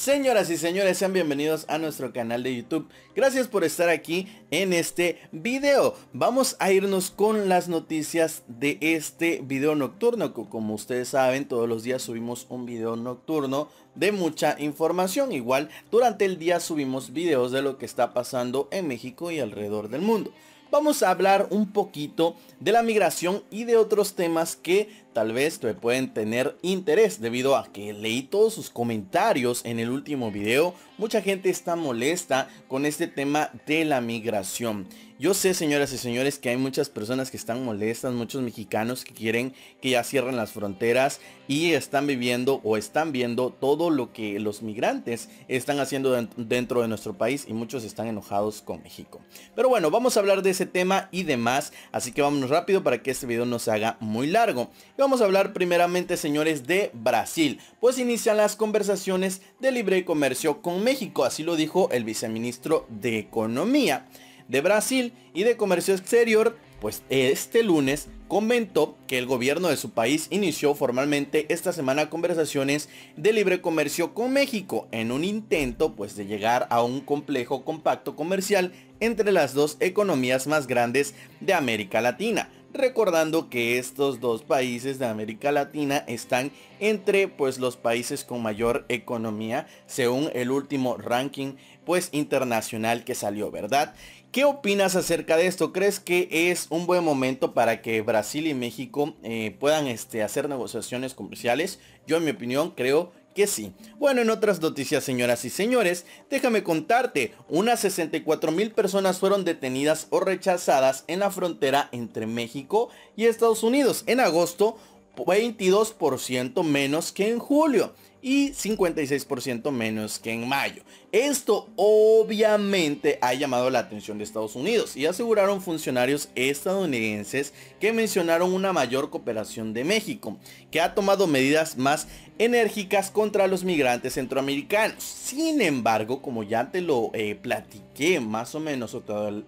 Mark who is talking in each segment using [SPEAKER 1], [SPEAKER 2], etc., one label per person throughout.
[SPEAKER 1] Señoras y señores, sean bienvenidos a nuestro canal de YouTube. Gracias por estar aquí en este video. Vamos a irnos con las noticias de este video nocturno. Como ustedes saben, todos los días subimos un video nocturno de mucha información. Igual, durante el día subimos videos de lo que está pasando en México y alrededor del mundo. Vamos a hablar un poquito de la migración y de otros temas que tal vez te pueden tener interés debido a que leí todos sus comentarios en el último video. Mucha gente está molesta con este tema de la migración. Yo sé, señoras y señores, que hay muchas personas que están molestas, muchos mexicanos que quieren que ya cierren las fronteras y están viviendo o están viendo todo lo que los migrantes están haciendo dentro de nuestro país y muchos están enojados con México. Pero bueno, vamos a hablar de ese tema y demás, así que vámonos rápido para que este video no se haga muy largo. vamos a hablar primeramente, señores, de Brasil, pues inician las conversaciones de libre comercio con México, así lo dijo el viceministro de Economía de Brasil y de Comercio Exterior, pues este lunes comentó que el gobierno de su país inició formalmente esta semana conversaciones de libre comercio con México en un intento pues de llegar a un complejo compacto comercial entre las dos economías más grandes de América Latina. Recordando que estos dos países de América Latina están entre pues los países con mayor economía según el último ranking pues, internacional que salió, ¿verdad? ¿Qué opinas acerca de esto? ¿Crees que es un buen momento para que Brasil y México eh, puedan este, hacer negociaciones comerciales? Yo en mi opinión creo que sí. Bueno, en otras noticias, señoras y señores, déjame contarte, unas 64 mil personas fueron detenidas o rechazadas en la frontera entre México y Estados Unidos en agosto, 22% menos que en julio y 56% menos que en mayo. Esto obviamente ha llamado la atención de Estados Unidos y aseguraron funcionarios estadounidenses que mencionaron una mayor cooperación de México, que ha tomado medidas más enérgicas contra los migrantes centroamericanos. Sin embargo, como ya te lo eh, platicado que más o menos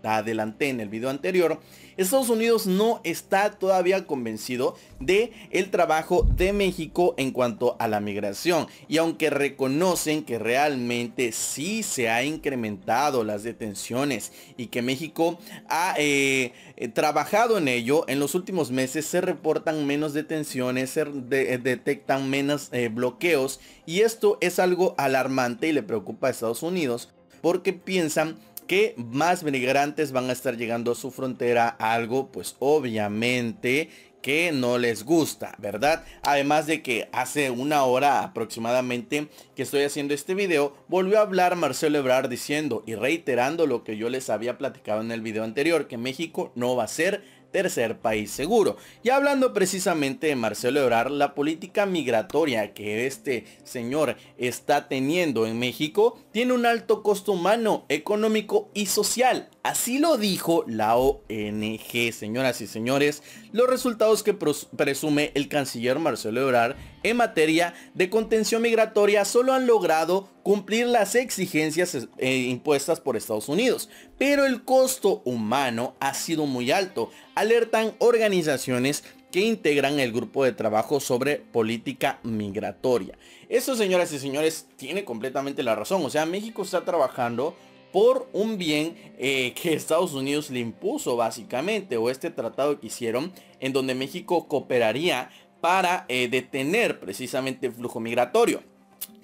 [SPEAKER 1] adelanté en el video anterior, Estados Unidos no está todavía convencido de el trabajo de México en cuanto a la migración. Y aunque reconocen que realmente sí se ha incrementado las detenciones y que México ha eh, eh, trabajado en ello, en los últimos meses se reportan menos detenciones, se eh, detectan menos bloqueos y esto es algo alarmante y le preocupa a Estados Unidos porque piensan que más migrantes van a estar llegando a su frontera, algo pues obviamente que no les gusta, ¿verdad? Además de que hace una hora aproximadamente que estoy haciendo este video, volvió a hablar Marcelo Ebrard diciendo y reiterando lo que yo les había platicado en el video anterior, que México no va a ser tercer país seguro. Y hablando precisamente de Marcelo Ebrard, la política migratoria que este señor está teniendo en México tiene un alto costo humano, económico y social. Así lo dijo la ONG, señoras y señores, los resultados que presume el canciller Marcelo Ebrard en materia de contención migratoria solo han logrado cumplir las exigencias eh, impuestas por Estados Unidos, pero el costo humano ha sido muy alto, alertan organizaciones que integran el grupo de trabajo sobre política migratoria. Eso, señoras y señores, tiene completamente la razón. O sea, México está trabajando por un bien eh, que Estados Unidos le impuso básicamente, o este tratado que hicieron, en donde México cooperaría para eh, detener precisamente el flujo migratorio.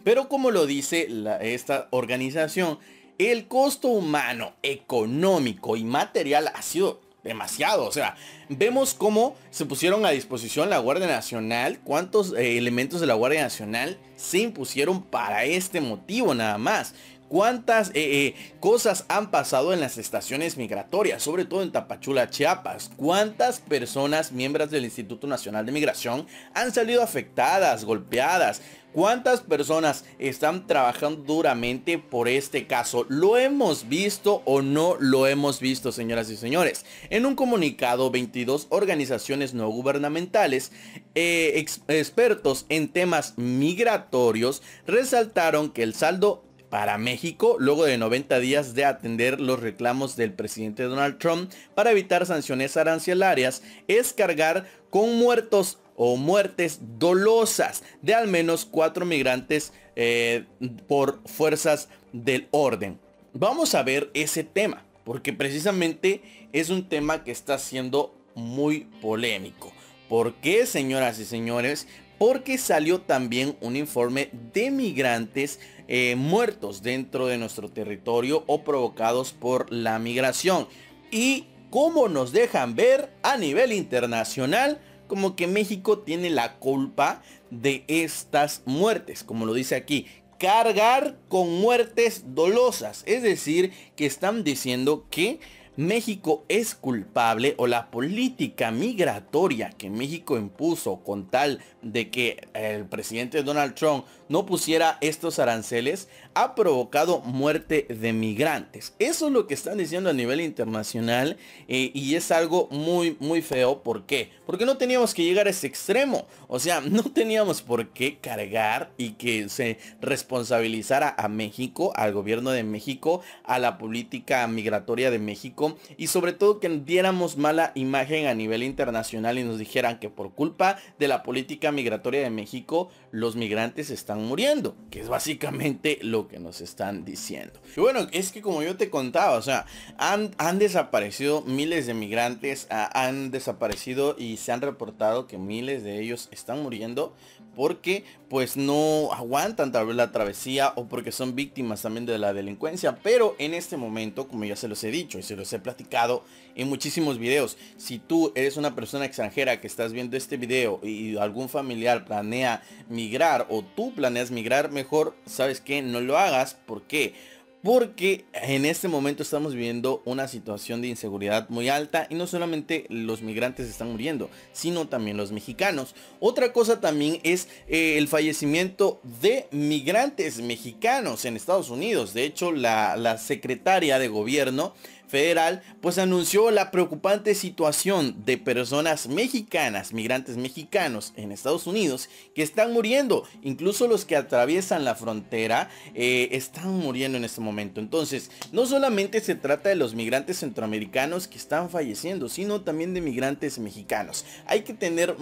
[SPEAKER 1] Pero como lo dice esta organización, el costo humano, económico y material ha sido demasiado. O sea, vemos cómo se pusieron a disposición la Guardia Nacional, cuántos eh, elementos de la Guardia Nacional se impusieron para este motivo nada más cuántas eh, eh, cosas han pasado en las estaciones migratorias, sobre todo en Tapachula, Chiapas. Cuántas personas, miembros del Instituto Nacional de Migración, han salido afectadas, golpeadas. Cuántas personas están trabajando duramente por este caso. ¿Lo hemos visto o no lo hemos visto, señoras y señores? En un comunicado, 22 organizaciones no gubernamentales, eh, expertos en temas migratorios, resaltaron que el saldo para México luego de 90 días de atender los reclamos del presidente Donald Trump para evitar sanciones arancelarias es cargar con muertos o muertes dolosas de al menos cuatro migrantes eh, por fuerzas del orden. Vamos a ver ese tema, porque precisamente es un tema que está siendo muy polémico. ¿Por qué, señoras y señores? porque salió también un informe de migrantes eh, muertos dentro de nuestro territorio o provocados por la migración. Y como nos dejan ver a nivel internacional, como que México tiene la culpa de estas muertes, como lo dice aquí, cargar con muertes dolosas. Es decir, que están diciendo que México es culpable o la política migratoria que México impuso con tal de que el presidente Donald Trump no pusiera estos aranceles ha provocado muerte de migrantes. Eso es lo que están diciendo a nivel internacional eh, y es algo muy muy feo. ¿Por qué? Porque no teníamos que llegar a ese extremo. O sea, no teníamos por qué cargar y que se responsabilizara a México, al gobierno de México, a la política migratoria de México y sobre todo que diéramos mala imagen a nivel internacional y nos dijeran que por culpa de la política migratoria de México los migrantes están muriendo, que es básicamente lo que nos están diciendo. Y bueno, es que como yo te contaba, o sea, han, han desaparecido miles de migrantes, ah, han desaparecido y se han reportado que miles de ellos están muriendo porque pues no aguantan tal vez la travesía o porque son víctimas también de la delincuencia. Pero en este momento, como ya se los he dicho y se los he platicado en muchísimos videos, si tú eres una persona extranjera que estás viendo este video y algún familiar planea migrar o tú planeas migrar, mejor sabes que no lo hagas. porque porque en este momento estamos viviendo una situación de inseguridad muy alta y no solamente los migrantes están muriendo, sino también los mexicanos. Otra cosa también es eh, el fallecimiento de migrantes mexicanos en Estados Unidos. De hecho, la secretaria de gobierno federal, pues anunció la preocupante situación de personas mexicanas, migrantes mexicanos en Estados Unidos, que están muriendo. Incluso los que atraviesan la frontera eh, están muriendo en este momento. Entonces, no solamente se trata de los migrantes centroamericanos que están falleciendo, sino también de migrantes mexicanos. Hay que tener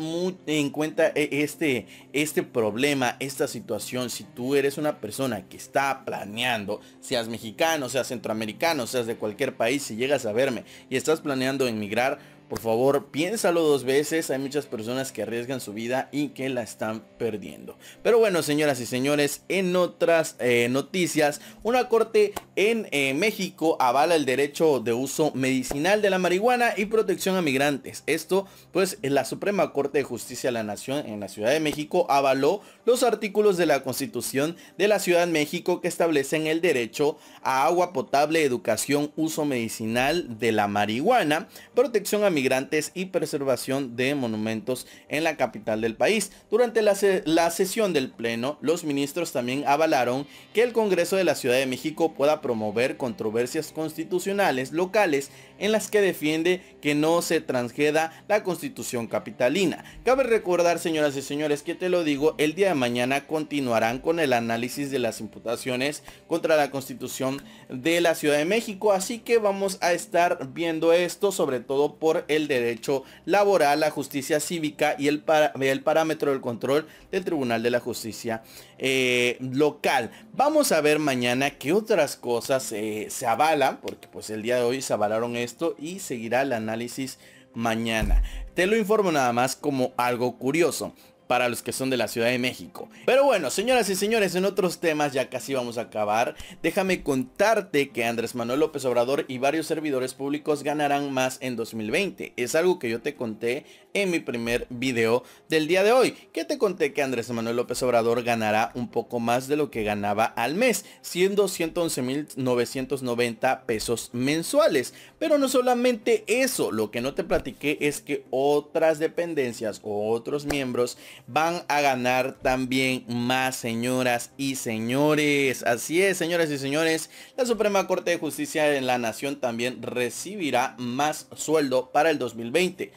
[SPEAKER 1] en cuenta eh, este, este problema, esta situación. Si tú eres una persona que está planeando, seas mexicano, seas centroamericano, seas de cualquier país, si llegas a verme y estás planeando emigrar por favor, piénsalo dos veces. Hay muchas personas que arriesgan su vida y que la están perdiendo. Pero bueno, señoras y señores, en otras eh, noticias, una corte en eh, México avala el derecho de uso medicinal de la marihuana y protección a migrantes. Esto, pues, la Suprema Corte de Justicia de la Nación en la Ciudad de México avaló los artículos de la Constitución de la Ciudad de México que establecen el derecho a agua potable, educación, uso medicinal de la marihuana, protección a migrantes y preservación de monumentos en la capital del país. Durante la, la sesión del Pleno, los ministros también avalaron que el Congreso de la Ciudad de México pueda promover controversias constitucionales locales en las que defiende que no se transgeda la constitución capitalina. Cabe recordar, señoras y señores, que te lo digo, el día de mañana continuarán con el análisis de las imputaciones contra la constitución de la Ciudad de México, así que vamos a estar viendo esto sobre todo por el derecho laboral, la justicia cívica y el, el parámetro del control del Tribunal de la Justicia eh, Local. Vamos a ver mañana qué otras cosas eh, se avalan, porque pues el día de hoy se avalaron esto y seguirá el análisis mañana. Te lo informo nada más como algo curioso para los que son de la Ciudad de México. Pero bueno, señoras y señores, en otros temas ya casi vamos a acabar. Déjame contarte que Andrés Manuel López Obrador y varios servidores públicos ganarán más en 2020. Es algo que yo te conté en mi primer video del día de hoy. Que te conté que Andrés Manuel López Obrador ganará un poco más de lo que ganaba al mes, siendo 111.990 pesos mensuales. Pero no solamente eso, lo que no te platiqué es que otras dependencias o otros miembros van a ganar también más señoras y señores. Así es, señoras y señores, la Suprema Corte de Justicia de la Nación también recibirá más sueldo para el 2020.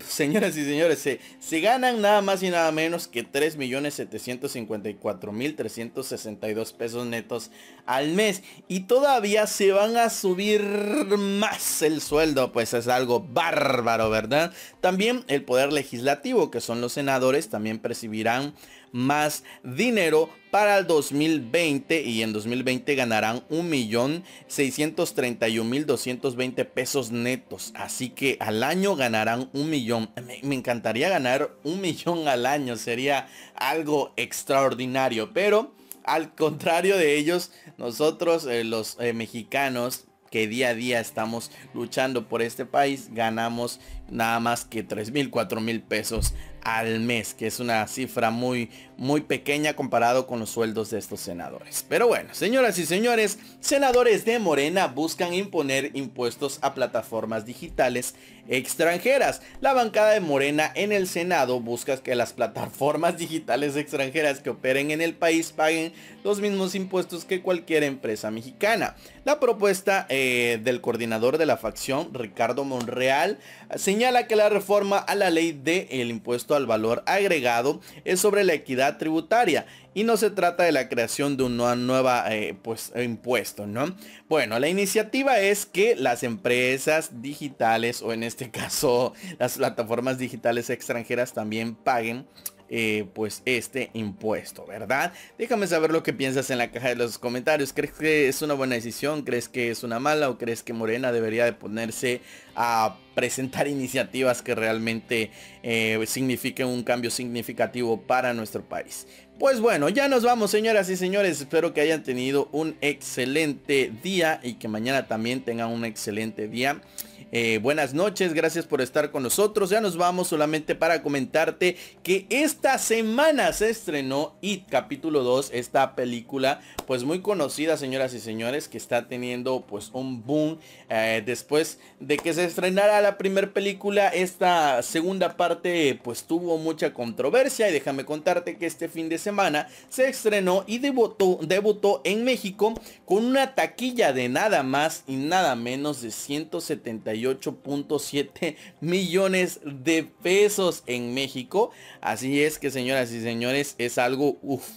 [SPEAKER 1] Señoras y señores, se, ganan nada más y nada menos que 3.754.362 pesos netos al mes. Y todavía se van a subir más el sueldo, pues es algo bárbaro, ¿verdad? También el poder legislativo, que son los senadores, también percibirán más dinero para el 2020 y en 2020 ganarán 1.631.220 pesos netos. Así que al año ganarán un millón. Me, encantaría ganar un millón al año. Sería algo extraordinario. Pero al contrario de ellos, nosotros eh, los eh, mexicanos que día a día estamos luchando por este país, ganamos nada más que 3.000, 4.000 pesos al mes, que es una cifra muy, muy pequeña comparado con los sueldos de estos senadores. Pero bueno, señoras y señores, senadores de Morena buscan imponer impuestos a plataformas digitales extranjeras. La bancada de Morena en el Senado busca que las plataformas digitales extranjeras que operen en el país paguen los mismos impuestos que cualquier empresa mexicana. La propuesta eh, del coordinador de la facción, Ricardo Monreal, señala que la reforma a la ley del el impuesto al valor agregado es sobre la equidad tributaria y no se trata de la creación de un nuevo eh, pues, impuesto, ¿no? Bueno, la iniciativa es que las empresas digitales o en este caso las plataformas digitales extranjeras también paguen eh, pues este impuesto, ¿verdad? Déjame saber lo que piensas en la caja de los comentarios. ¿Crees que es una buena decisión? ¿Crees que es una mala? ¿O crees que Morena debería de ponerse a presentar iniciativas que realmente eh, signifiquen un cambio significativo para nuestro país. Pues bueno, ya nos vamos señoras y señores, espero que hayan tenido un excelente día y que mañana también tengan un excelente día. Eh, buenas noches, gracias por estar con nosotros. Ya nos vamos solamente para comentarte que esta semana se estrenó It capítulo 2, esta película pues muy conocida, señoras y señores, que está teniendo pues un boom eh, después de que se estrenara la primera película. Esta segunda parte pues tuvo mucha controversia y déjame contarte que este fin de semana se estrenó y debutó, debutó en México con una taquilla de nada más y nada menos de 171 8.7 millones de pesos en México. Así es que señoras y señores, es algo uff.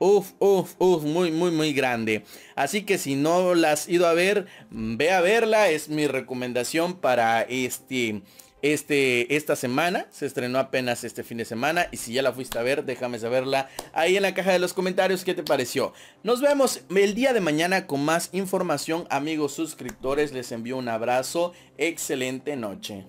[SPEAKER 1] Uf, uff uff muy, muy, muy grande. Así que si no las has ido a ver, ve a verla. Es mi recomendación para este, este, esta semana. Se estrenó apenas este fin de semana. Y si ya la fuiste a ver, déjame saberla ahí en la caja de los comentarios qué te pareció. Nos vemos el día de mañana con más información. Amigos suscriptores, les envío un abrazo. Excelente noche.